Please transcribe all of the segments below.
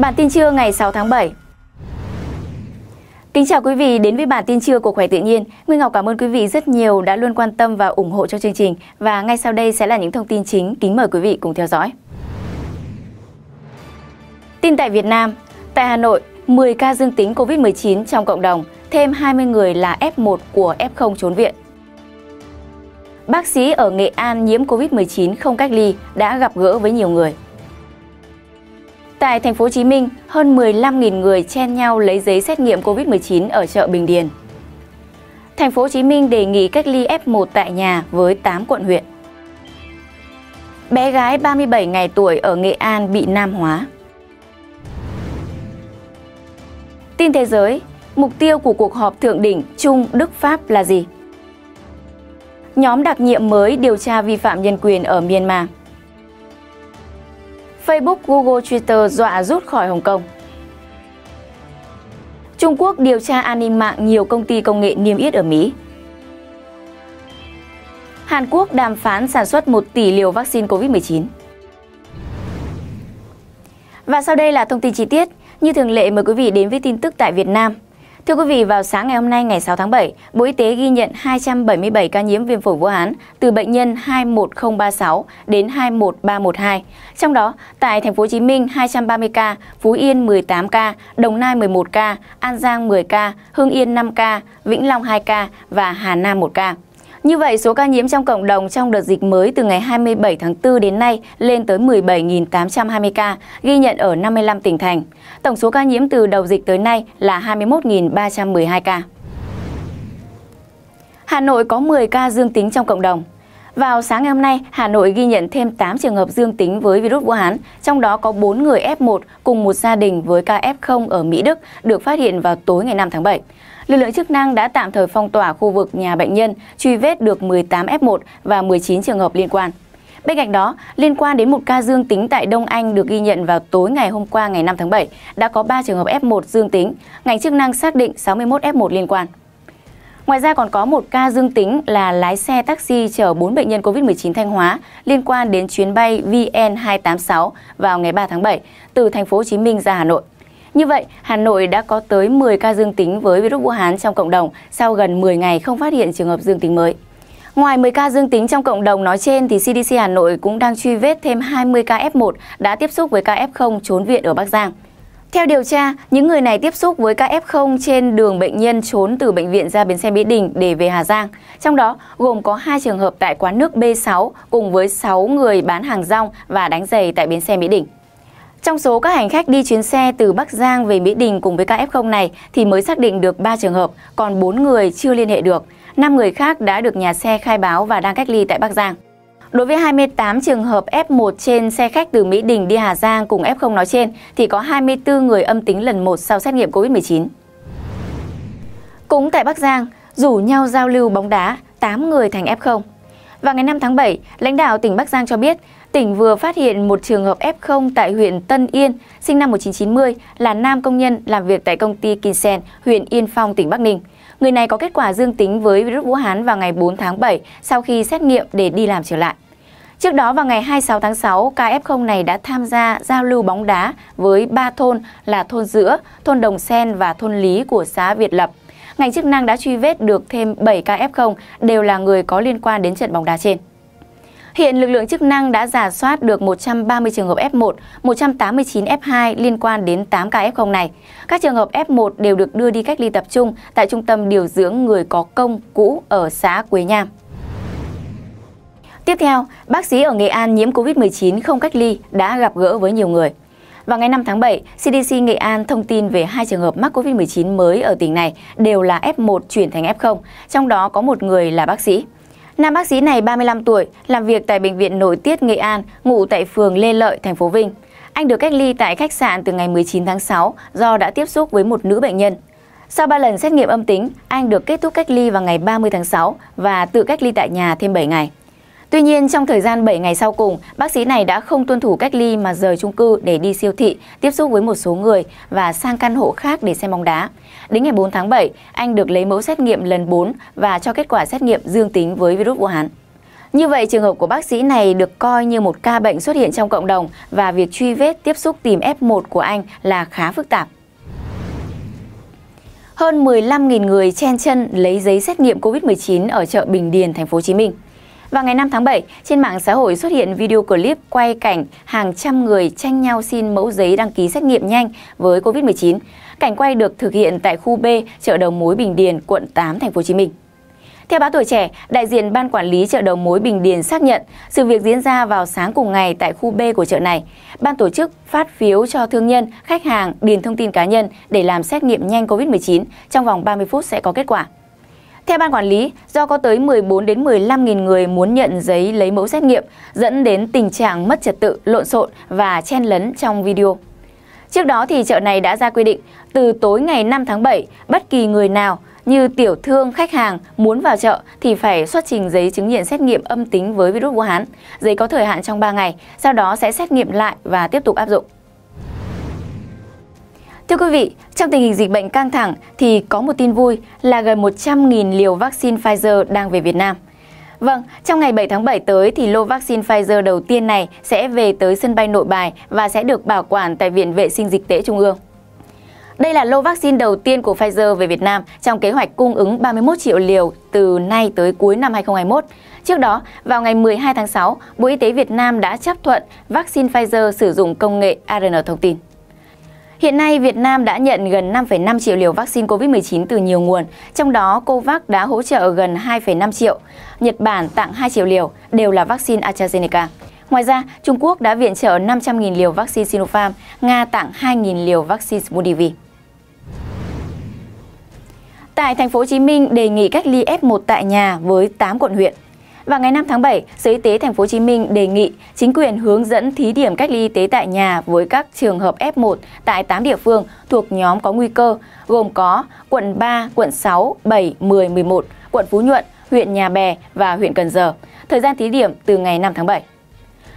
Bản tin trưa ngày 6 tháng 7. Kính chào quý vị đến với bản tin trưa của Khỏe Tự Nhiên. Nguyên Ngọc cảm ơn quý vị rất nhiều đã luôn quan tâm và ủng hộ cho chương trình. Và ngay sau đây sẽ là những thông tin chính. Kính mời quý vị cùng theo dõi. Tin tại Việt Nam. Tại Hà Nội, 10 ca dương tính COVID-19 trong cộng đồng, thêm 20 người là F1 của F0 trốn viện. Bác sĩ ở Nghệ An nhiễm COVID-19 không cách ly đã gặp gỡ với nhiều người. Tại thành phố Hồ Chí Minh, hơn 15.000 người chen nhau lấy giấy xét nghiệm COVID-19 ở chợ Bình Điền. Thành phố Hồ Chí Minh đề nghị cách ly F1 tại nhà với 8 quận huyện. Bé gái 37 ngày tuổi ở Nghệ An bị nam hóa. Tin thế giới, mục tiêu của cuộc họp thượng đỉnh Trung Đức Pháp là gì? Nhóm đặc nhiệm mới điều tra vi phạm nhân quyền ở Myanmar. Facebook, Google, Twitter dọa rút khỏi Hồng Kông. Trung Quốc điều tra an ninh mạng nhiều công ty công nghệ niêm yết ở Mỹ. Hàn Quốc đàm phán sản xuất 1 tỷ liều vaccine COVID-19. Và sau đây là thông tin chi tiết. Như thường lệ mời quý vị đến với tin tức tại Việt Nam. Thưa quý vị, vào sáng ngày hôm nay ngày 6 tháng 7, Bộ Y tế ghi nhận 277 ca nhiễm viêm phổi Vũ Hán từ bệnh nhân 21036 đến 21312. Trong đó, tại thành phố Hồ Chí Minh 230 ca, Phú Yên 18 ca, Đồng Nai 11 ca, An Giang 10 ca, Hưng Yên 5 ca, Vĩnh Long 2 ca và Hà Nam 1 ca. Như vậy, số ca nhiễm trong cộng đồng trong đợt dịch mới từ ngày 27 tháng 4 đến nay lên tới 17.820 ca, ghi nhận ở 55 tỉnh thành. Tổng số ca nhiễm từ đầu dịch tới nay là 21.312 ca. Hà Nội có 10 ca dương tính trong cộng đồng. Vào sáng ngày hôm nay, Hà Nội ghi nhận thêm 8 trường hợp dương tính với virus Vũ Hán, trong đó có 4 người F1 cùng một gia đình với ca F0 ở Mỹ Đức được phát hiện vào tối ngày 5 tháng 7. Lực lượng chức năng đã tạm thời phong tỏa khu vực nhà bệnh nhân, truy vết được 18 F1 và 19 trường hợp liên quan. Bên cạnh đó, liên quan đến một ca dương tính tại Đông Anh được ghi nhận vào tối ngày hôm qua ngày 5 tháng 7, đã có 3 trường hợp F1 dương tính. Ngành chức năng xác định 61 F1 liên quan. Ngoài ra còn có một ca dương tính là lái xe taxi chở 4 bệnh nhân COVID-19 Thanh Hóa liên quan đến chuyến bay VN286 vào ngày 3 tháng 7 từ thành phố Hồ Chí Minh ra Hà Nội. Như vậy, Hà Nội đã có tới 10 ca dương tính với virus Vũ Hán trong cộng đồng sau gần 10 ngày không phát hiện trường hợp dương tính mới. Ngoài 10 ca dương tính trong cộng đồng nói trên thì CDC Hà Nội cũng đang truy vết thêm 20 ca F1 đã tiếp xúc với ca F0 trốn viện ở Bắc Giang. Theo điều tra, những người này tiếp xúc với các F0 trên đường bệnh nhân trốn từ bệnh viện ra bến xe Mỹ Đình để về Hà Giang. Trong đó gồm có 2 trường hợp tại quán nước B6 cùng với 6 người bán hàng rong và đánh giày tại bến xe Mỹ Đình. Trong số các hành khách đi chuyến xe từ Bắc Giang về Mỹ Đình cùng với các F0 này thì mới xác định được 3 trường hợp, còn 4 người chưa liên hệ được. 5 người khác đã được nhà xe khai báo và đang cách ly tại Bắc Giang. Đối với 28 trường hợp F1 trên xe khách từ Mỹ Đình đi Hà Giang cùng F0 nói trên thì có 24 người âm tính lần 1 sau xét nghiệm COVID-19. Cũng tại Bắc Giang, rủ nhau giao lưu bóng đá, 8 người thành F0. Vào ngày 5 tháng 7, lãnh đạo tỉnh Bắc Giang cho biết, tỉnh vừa phát hiện một trường hợp F0 tại huyện Tân Yên, sinh năm 1990, là nam công nhân làm việc tại công ty Kinsen, huyện Yên Phong, tỉnh Bắc Ninh. Người này có kết quả dương tính với virus Vũ Hán vào ngày 4 tháng 7 sau khi xét nghiệm để đi làm trở lại. Trước đó vào ngày 26 tháng 6, KF0 này đã tham gia giao lưu bóng đá với ba thôn là thôn giữa, thôn Đồng Sen và thôn Lý của xã Việt Lập. Ngành chức năng đã truy vết được thêm 7 KF0 đều là người có liên quan đến trận bóng đá trên. Hiện lực lượng chức năng đã giả soát được 130 trường hợp F1, 189 F2 liên quan đến 8 ca F0 này. Các trường hợp F1 đều được đưa đi cách ly tập trung tại trung tâm điều dưỡng người có công cũ ở xã Quế Nham. Tiếp theo, bác sĩ ở Nghệ An nhiễm COVID-19 không cách ly đã gặp gỡ với nhiều người. Vào ngày 5 tháng 7, CDC Nghệ An thông tin về hai trường hợp mắc COVID-19 mới ở tỉnh này đều là F1 chuyển thành F0, trong đó có một người là bác sĩ. Nam bác sĩ này 35 tuổi, làm việc tại Bệnh viện Nội tiết Nghệ An, ngụ tại phường Lê Lợi, thành phố Vinh. Anh được cách ly tại khách sạn từ ngày 19 tháng 6 do đã tiếp xúc với một nữ bệnh nhân. Sau 3 lần xét nghiệm âm tính, anh được kết thúc cách ly vào ngày 30 tháng 6 và tự cách ly tại nhà thêm 7 ngày. Tuy nhiên, trong thời gian 7 ngày sau cùng, bác sĩ này đã không tuân thủ cách ly mà rời chung cư để đi siêu thị, tiếp xúc với một số người và sang căn hộ khác để xem bóng đá. Đến ngày 4 tháng 7, anh được lấy mẫu xét nghiệm lần 4 và cho kết quả xét nghiệm dương tính với virus Vũ Hán. Như vậy, trường hợp của bác sĩ này được coi như một ca bệnh xuất hiện trong cộng đồng và việc truy vết tiếp xúc tìm F1 của anh là khá phức tạp. Hơn 15.000 người chen chân lấy giấy xét nghiệm COVID-19 ở chợ Bình Điền, thành phố Hồ Chí Minh. Vào ngày 5 tháng 7, trên mạng xã hội xuất hiện video clip quay cảnh hàng trăm người tranh nhau xin mẫu giấy đăng ký xét nghiệm nhanh với COVID-19. Cảnh quay được thực hiện tại khu B, chợ đầu mối Bình Điền, quận 8, thành phố Hồ Chí Minh. Theo báo tuổi trẻ, đại diện ban quản lý chợ đầu mối Bình Điền xác nhận sự việc diễn ra vào sáng cùng ngày tại khu B của chợ này. Ban tổ chức phát phiếu cho thương nhân, khách hàng điền thông tin cá nhân để làm xét nghiệm nhanh COVID-19 trong vòng 30 phút sẽ có kết quả. Theo ban quản lý, do có tới 14 đến 15.000 người muốn nhận giấy lấy mẫu xét nghiệm, dẫn đến tình trạng mất trật tự, lộn xộn và chen lấn trong video. Trước đó thì chợ này đã ra quy định từ tối ngày 5 tháng 7, bất kỳ người nào như tiểu thương, khách hàng muốn vào chợ thì phải xuất trình giấy chứng nhận xét nghiệm âm tính với virus Vũ Hán. Giấy có thời hạn trong 3 ngày, sau đó sẽ xét nghiệm lại và tiếp tục áp dụng. Thưa quý vị, trong tình hình dịch bệnh căng thẳng thì có một tin vui là gần 100.000 liều vaccine Pfizer đang về Việt Nam. Vâng, trong ngày 7 tháng 7 tới thì lô vaccine Pfizer đầu tiên này sẽ về tới sân bay nội bài và sẽ được bảo quản tại Viện Vệ sinh Dịch tễ Trung ương. Đây là lô vaccine đầu tiên của Pfizer về Việt Nam trong kế hoạch cung ứng 31 triệu liều từ nay tới cuối năm 2021. Trước đó, vào ngày 12 tháng 6, Bộ Y tế Việt Nam đã chấp thuận vaccine Pfizer sử dụng công nghệ ARN thông tin. Hiện nay, Việt Nam đã nhận gần 5,5 triệu liều vaccine COVID-19 từ nhiều nguồn, trong đó COVAX đã hỗ trợ gần 2,5 triệu, Nhật Bản tặng 2 triệu liều, đều là vaccine AstraZeneca. Ngoài ra, Trung Quốc đã viện trợ 500.000 liều vaccine Sinopharm, Nga tặng 2.000 liều vaccine Sputnik Tại thành phố Hồ Chí Minh đề nghị cách ly F1 tại nhà với 8 quận huyện. Và ngày 5 tháng 7, Sở Y tế Thành phố Hồ Chí Minh đề nghị chính quyền hướng dẫn thí điểm cách ly y tế tại nhà với các trường hợp F1 tại 8 địa phương thuộc nhóm có nguy cơ, gồm có quận 3, quận 6, 7, 10, 11, quận Phú Nhuận, huyện Nhà Bè và huyện Cần Giờ. Thời gian thí điểm từ ngày 5 tháng 7.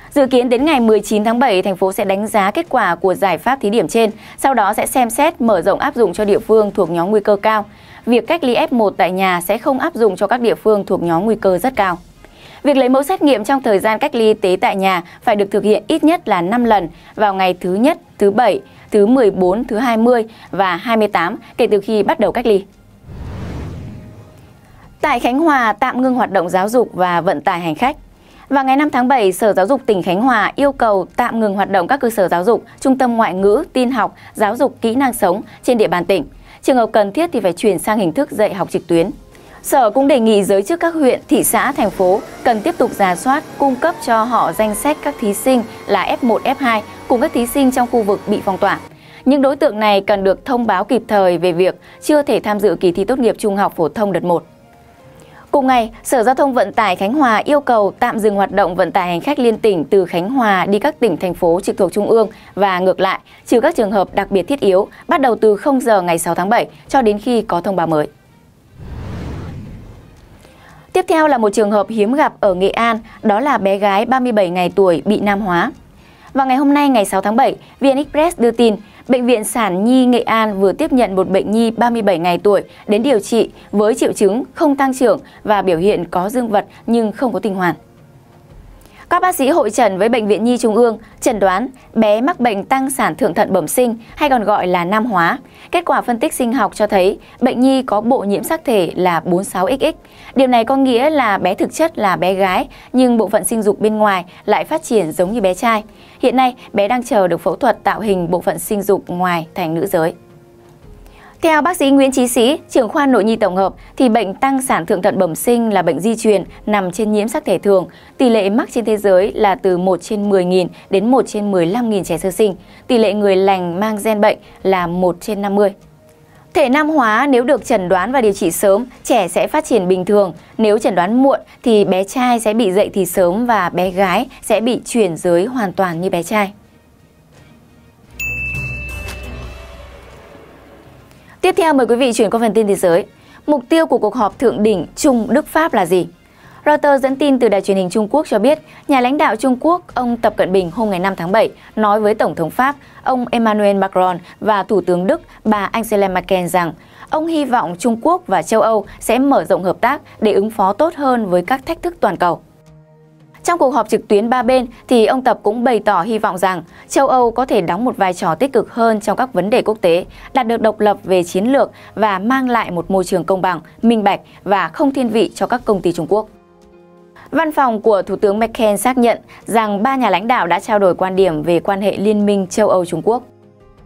Dự kiến đến ngày 19 tháng 7, thành phố sẽ đánh giá kết quả của giải pháp thí điểm trên, sau đó sẽ xem xét mở rộng áp dụng cho địa phương thuộc nhóm nguy cơ cao. Việc cách ly F1 tại nhà sẽ không áp dụng cho các địa phương thuộc nhóm nguy cơ rất cao. Việc lấy mẫu xét nghiệm trong thời gian cách ly y tế tại nhà phải được thực hiện ít nhất là 5 lần vào ngày thứ nhất, thứ bảy, thứ 14, thứ 20 và 28 kể từ khi bắt đầu cách ly. Tại Khánh Hòa tạm ngưng hoạt động giáo dục và vận tải hành khách. Và ngày 5 tháng 7, Sở Giáo dục tỉnh Khánh Hòa yêu cầu tạm ngừng hoạt động các cơ sở giáo dục, trung tâm ngoại ngữ, tin học, giáo dục kỹ năng sống trên địa bàn tỉnh. Trường hợp cần thiết thì phải chuyển sang hình thức dạy học trực tuyến. Sở cũng đề nghị giới chức các huyện, thị xã, thành phố cần tiếp tục giả soát, cung cấp cho họ danh sách các thí sinh là F1, F2 cùng các thí sinh trong khu vực bị phong tỏa. Những đối tượng này cần được thông báo kịp thời về việc chưa thể tham dự kỳ thi tốt nghiệp trung học phổ thông đợt 1. Cùng ngày, Sở Giao thông Vận tải Khánh Hòa yêu cầu tạm dừng hoạt động vận tải hành khách liên tỉnh từ Khánh Hòa đi các tỉnh, thành phố trực thuộc Trung ương và ngược lại, trừ các trường hợp đặc biệt thiết yếu, bắt đầu từ 0 giờ ngày 6 tháng 7 cho đến khi có thông báo mới. Tiếp theo là một trường hợp hiếm gặp ở Nghệ An, đó là bé gái 37 ngày tuổi bị nam hóa. Vào ngày hôm nay ngày 6 tháng 7, VN Express đưa tin Bệnh viện Sản Nhi Nghệ An vừa tiếp nhận một bệnh nhi 37 ngày tuổi đến điều trị với triệu chứng không tăng trưởng và biểu hiện có dương vật nhưng không có tình hoàn. Các bác sĩ hội trần với Bệnh viện Nhi Trung ương chẩn đoán bé mắc bệnh tăng sản thượng thận bẩm sinh hay còn gọi là nam hóa. Kết quả phân tích sinh học cho thấy bệnh Nhi có bộ nhiễm sắc thể là 46XX. Điều này có nghĩa là bé thực chất là bé gái nhưng bộ phận sinh dục bên ngoài lại phát triển giống như bé trai. Hiện nay, bé đang chờ được phẫu thuật tạo hình bộ phận sinh dục ngoài thành nữ giới. Theo bác sĩ Nguyễn Chí Sĩ, trưởng khoa nội nhi tổng hợp, thì bệnh tăng sản thượng thận bẩm sinh là bệnh di truyền nằm trên nhiễm sắc thể thường. Tỷ lệ mắc trên thế giới là từ 1 trên 10.000 đến 1 trên 15.000 trẻ sơ sinh. Tỷ lệ người lành mang gen bệnh là 1 trên 50. Thể nam hóa nếu được chẩn đoán và điều trị sớm, trẻ sẽ phát triển bình thường. Nếu chẩn đoán muộn thì bé trai sẽ bị dậy thì sớm và bé gái sẽ bị chuyển giới hoàn toàn như bé trai. Tiếp theo mời quý vị chuyển qua phần tin thế giới. Mục tiêu của cuộc họp thượng đỉnh Trung Đức Pháp là gì? Reuters dẫn tin từ đài truyền hình Trung Quốc cho biết, nhà lãnh đạo Trung Quốc ông Tập Cận Bình hôm ngày 5 tháng 7 nói với Tổng thống Pháp ông Emmanuel Macron và Thủ tướng Đức bà Angela Merkel rằng ông hy vọng Trung Quốc và châu Âu sẽ mở rộng hợp tác để ứng phó tốt hơn với các thách thức toàn cầu. Trong cuộc họp trực tuyến ba bên thì ông Tập cũng bày tỏ hy vọng rằng châu Âu có thể đóng một vai trò tích cực hơn trong các vấn đề quốc tế, đạt được độc lập về chiến lược và mang lại một môi trường công bằng, minh bạch và không thiên vị cho các công ty Trung Quốc. Văn phòng của Thủ tướng Merkel xác nhận rằng ba nhà lãnh đạo đã trao đổi quan điểm về quan hệ liên minh châu Âu-Trung Quốc.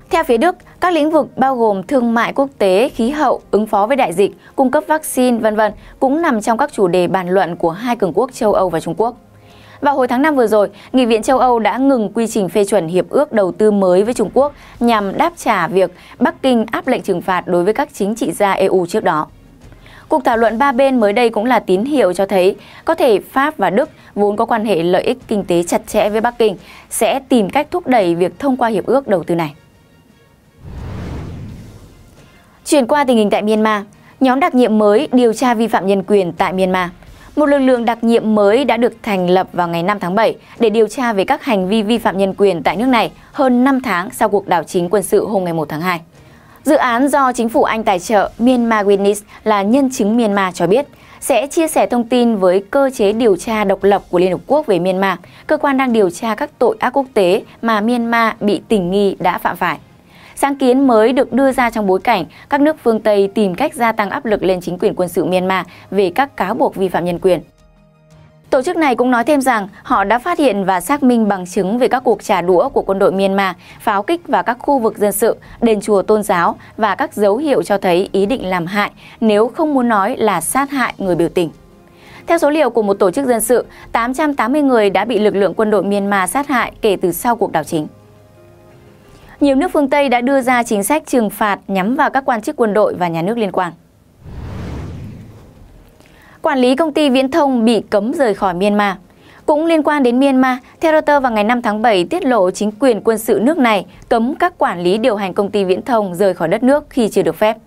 Theo phía Đức, các lĩnh vực bao gồm thương mại quốc tế, khí hậu, ứng phó với đại dịch, cung cấp vaccine, vân vân cũng nằm trong các chủ đề bàn luận của hai cường quốc châu Âu và Trung Quốc. Vào hồi tháng 5 vừa rồi, Nghị viện châu Âu đã ngừng quy trình phê chuẩn hiệp ước đầu tư mới với Trung Quốc nhằm đáp trả việc Bắc Kinh áp lệnh trừng phạt đối với các chính trị gia EU trước đó. Cuộc thảo luận ba bên mới đây cũng là tín hiệu cho thấy có thể Pháp và Đức vốn có quan hệ lợi ích kinh tế chặt chẽ với Bắc Kinh sẽ tìm cách thúc đẩy việc thông qua hiệp ước đầu tư này. Chuyển qua tình hình tại Myanmar, nhóm đặc nhiệm mới điều tra vi phạm nhân quyền tại Myanmar – một lực lượng đặc nhiệm mới đã được thành lập vào ngày 5 tháng 7 để điều tra về các hành vi vi phạm nhân quyền tại nước này hơn 5 tháng sau cuộc đảo chính quân sự hôm ngày 1 tháng 2. Dự án do chính phủ Anh tài trợ Myanmar Witness là nhân chứng Myanmar cho biết sẽ chia sẻ thông tin với cơ chế điều tra độc lập của Liên Hợp Quốc về Myanmar, cơ quan đang điều tra các tội ác quốc tế mà Myanmar bị tình nghi đã phạm phải. Sáng kiến mới được đưa ra trong bối cảnh các nước phương Tây tìm cách gia tăng áp lực lên chính quyền quân sự Myanmar về các cáo buộc vi phạm nhân quyền. Tổ chức này cũng nói thêm rằng họ đã phát hiện và xác minh bằng chứng về các cuộc trả đũa của quân đội Myanmar, pháo kích vào các khu vực dân sự, đền chùa tôn giáo và các dấu hiệu cho thấy ý định làm hại nếu không muốn nói là sát hại người biểu tình. Theo số liệu của một tổ chức dân sự, 880 người đã bị lực lượng quân đội Myanmar sát hại kể từ sau cuộc đảo chính nhiều nước phương Tây đã đưa ra chính sách trừng phạt nhắm vào các quan chức quân đội và nhà nước liên quan. Quản lý công ty viễn thông bị cấm rời khỏi Myanmar cũng liên quan đến Myanmar, theo Reuters vào ngày 5 tháng 7 tiết lộ chính quyền quân sự nước này cấm các quản lý điều hành công ty viễn thông rời khỏi đất nước khi chưa được phép.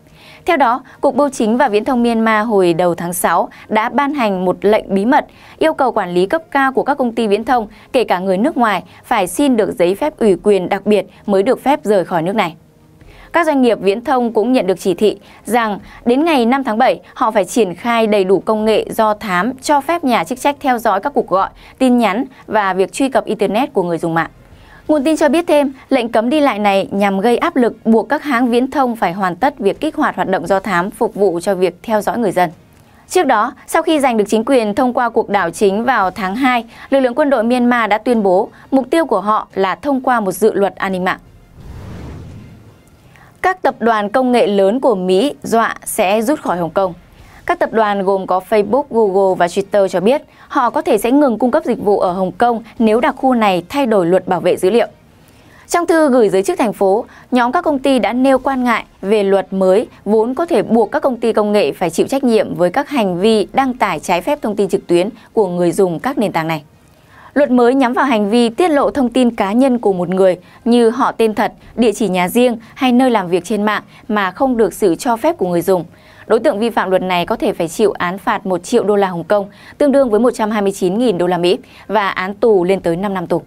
Theo đó, Cục Bưu chính và Viễn thông Myanmar hồi đầu tháng 6 đã ban hành một lệnh bí mật yêu cầu quản lý cấp cao của các công ty viễn thông, kể cả người nước ngoài, phải xin được giấy phép ủy quyền đặc biệt mới được phép rời khỏi nước này. Các doanh nghiệp viễn thông cũng nhận được chỉ thị rằng đến ngày 5 tháng 7, họ phải triển khai đầy đủ công nghệ do thám cho phép nhà chức trách theo dõi các cuộc gọi, tin nhắn và việc truy cập Internet của người dùng mạng. Nguồn tin cho biết thêm, lệnh cấm đi lại này nhằm gây áp lực buộc các hãng viễn thông phải hoàn tất việc kích hoạt hoạt động do thám phục vụ cho việc theo dõi người dân. Trước đó, sau khi giành được chính quyền thông qua cuộc đảo chính vào tháng 2, lực lượng quân đội Myanmar đã tuyên bố mục tiêu của họ là thông qua một dự luật an ninh mạng. Các tập đoàn công nghệ lớn của Mỹ dọa sẽ rút khỏi Hồng Kông. Các tập đoàn gồm có Facebook, Google và Twitter cho biết họ có thể sẽ ngừng cung cấp dịch vụ ở Hồng Kông nếu đặc khu này thay đổi luật bảo vệ dữ liệu. Trong thư gửi giới chức thành phố, nhóm các công ty đã nêu quan ngại về luật mới vốn có thể buộc các công ty công nghệ phải chịu trách nhiệm với các hành vi đăng tải trái phép thông tin trực tuyến của người dùng các nền tảng này. Luật mới nhắm vào hành vi tiết lộ thông tin cá nhân của một người như họ tên thật, địa chỉ nhà riêng hay nơi làm việc trên mạng mà không được sự cho phép của người dùng. Đối tượng vi phạm luật này có thể phải chịu án phạt 1 triệu đô la Hồng Kông, tương đương với 129.000 đô la Mỹ và án tù lên tới 5 năm tù.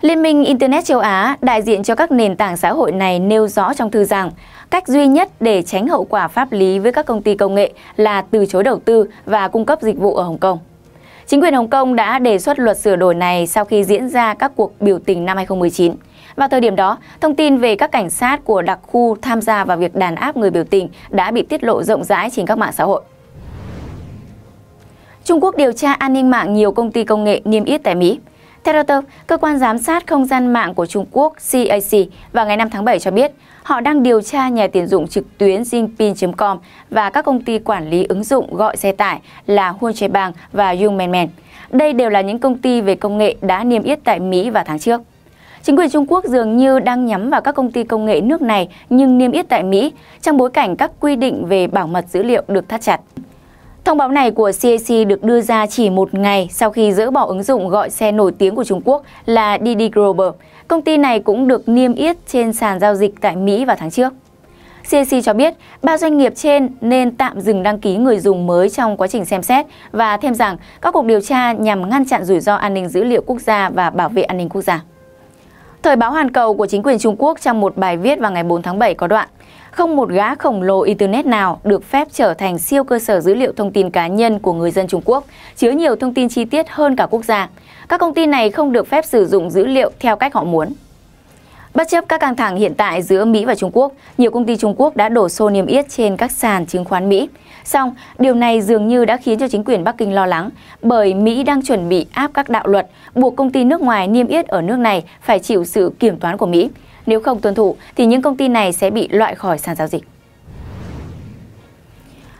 Liên minh Internet châu Á, đại diện cho các nền tảng xã hội này nêu rõ trong thư rằng, cách duy nhất để tránh hậu quả pháp lý với các công ty công nghệ là từ chối đầu tư và cung cấp dịch vụ ở Hồng Kông. Chính quyền Hồng Kông đã đề xuất luật sửa đổi này sau khi diễn ra các cuộc biểu tình năm 2019. Vào thời điểm đó, thông tin về các cảnh sát của đặc khu tham gia vào việc đàn áp người biểu tình đã bị tiết lộ rộng rãi trên các mạng xã hội. Trung Quốc điều tra an ninh mạng nhiều công ty công nghệ niêm yết tại Mỹ. Theo Reuters, cơ quan giám sát không gian mạng của Trung Quốc CAC vào ngày 5 tháng 7 cho biết họ đang điều tra nhà tiền dụng trực tuyến Jingpin.com và các công ty quản lý ứng dụng gọi xe tải là Huonchebang và Yungmenmen. Đây đều là những công ty về công nghệ đã niêm yết tại Mỹ vào tháng trước. Chính quyền Trung Quốc dường như đang nhắm vào các công ty công nghệ nước này nhưng niêm yết tại Mỹ trong bối cảnh các quy định về bảo mật dữ liệu được thắt chặt. Thông báo này của CAC được đưa ra chỉ một ngày sau khi dỡ bỏ ứng dụng gọi xe nổi tiếng của Trung Quốc là Didi Global. Công ty này cũng được niêm yết trên sàn giao dịch tại Mỹ vào tháng trước. CAC cho biết, ba doanh nghiệp trên nên tạm dừng đăng ký người dùng mới trong quá trình xem xét và thêm rằng các cuộc điều tra nhằm ngăn chặn rủi ro an ninh dữ liệu quốc gia và bảo vệ an ninh quốc gia. Thời báo Hàn Cầu của chính quyền Trung Quốc trong một bài viết vào ngày 4 tháng 7 có đoạn Không một gã khổng lồ Internet nào được phép trở thành siêu cơ sở dữ liệu thông tin cá nhân của người dân Trung Quốc, chứa nhiều thông tin chi tiết hơn cả quốc gia. Các công ty này không được phép sử dụng dữ liệu theo cách họ muốn. Bất chấp các căng thẳng hiện tại giữa Mỹ và Trung Quốc, nhiều công ty Trung Quốc đã đổ xô niêm yết trên các sàn chứng khoán Mỹ. Song, điều này dường như đã khiến cho chính quyền Bắc Kinh lo lắng bởi Mỹ đang chuẩn bị áp các đạo luật buộc công ty nước ngoài niêm yết ở nước này phải chịu sự kiểm toán của Mỹ. Nếu không tuân thủ thì những công ty này sẽ bị loại khỏi sàn giao dịch.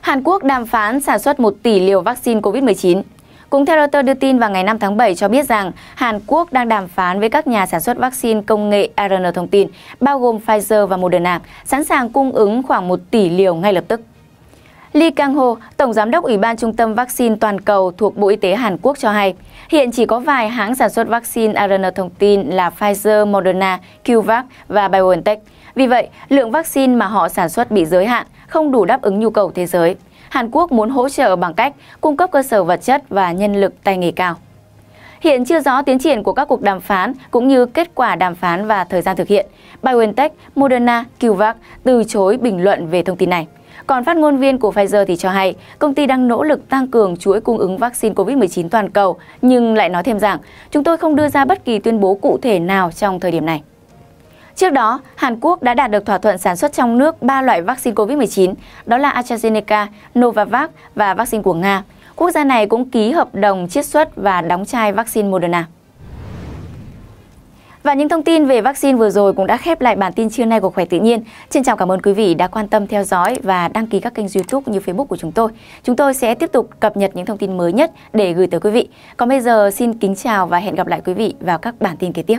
Hàn Quốc đàm phán sản xuất 1 tỷ liều vaccine COVID-19 cũng theo Reuters đưa tin vào ngày 5 tháng 7 cho biết rằng Hàn Quốc đang đàm phán với các nhà sản xuất vaccine công nghệ ARN thông tin, bao gồm Pfizer và Moderna, sẵn sàng cung ứng khoảng 1 tỷ liều ngay lập tức. Lee Kang Ho, Tổng Giám đốc Ủy ban Trung tâm Vaccine Toàn cầu thuộc Bộ Y tế Hàn Quốc cho hay, hiện chỉ có vài hãng sản xuất vaccine ARN thông tin là Pfizer, Moderna, CureVac và BioNTech. Vì vậy, lượng vaccine mà họ sản xuất bị giới hạn, không đủ đáp ứng nhu cầu thế giới. Hàn Quốc muốn hỗ trợ bằng cách cung cấp cơ sở vật chất và nhân lực tay nghề cao. Hiện chưa rõ tiến triển của các cuộc đàm phán cũng như kết quả đàm phán và thời gian thực hiện. BioNTech, Moderna, CureVac từ chối bình luận về thông tin này. Còn phát ngôn viên của Pfizer thì cho hay, công ty đang nỗ lực tăng cường chuỗi cung ứng vaccine COVID-19 toàn cầu, nhưng lại nói thêm rằng, chúng tôi không đưa ra bất kỳ tuyên bố cụ thể nào trong thời điểm này. Trước đó, Hàn Quốc đã đạt được thỏa thuận sản xuất trong nước 3 loại vaccine COVID-19, đó là AstraZeneca, Novavax và vaccine của Nga. Quốc gia này cũng ký hợp đồng chiết xuất và đóng chai vaccine Moderna. Và những thông tin về vaccine vừa rồi cũng đã khép lại bản tin trưa nay của Khỏe Tự Nhiên. Xin chào cảm ơn quý vị đã quan tâm theo dõi và đăng ký các kênh youtube như facebook của chúng tôi. Chúng tôi sẽ tiếp tục cập nhật những thông tin mới nhất để gửi tới quý vị. Còn bây giờ xin kính chào và hẹn gặp lại quý vị vào các bản tin kế tiếp.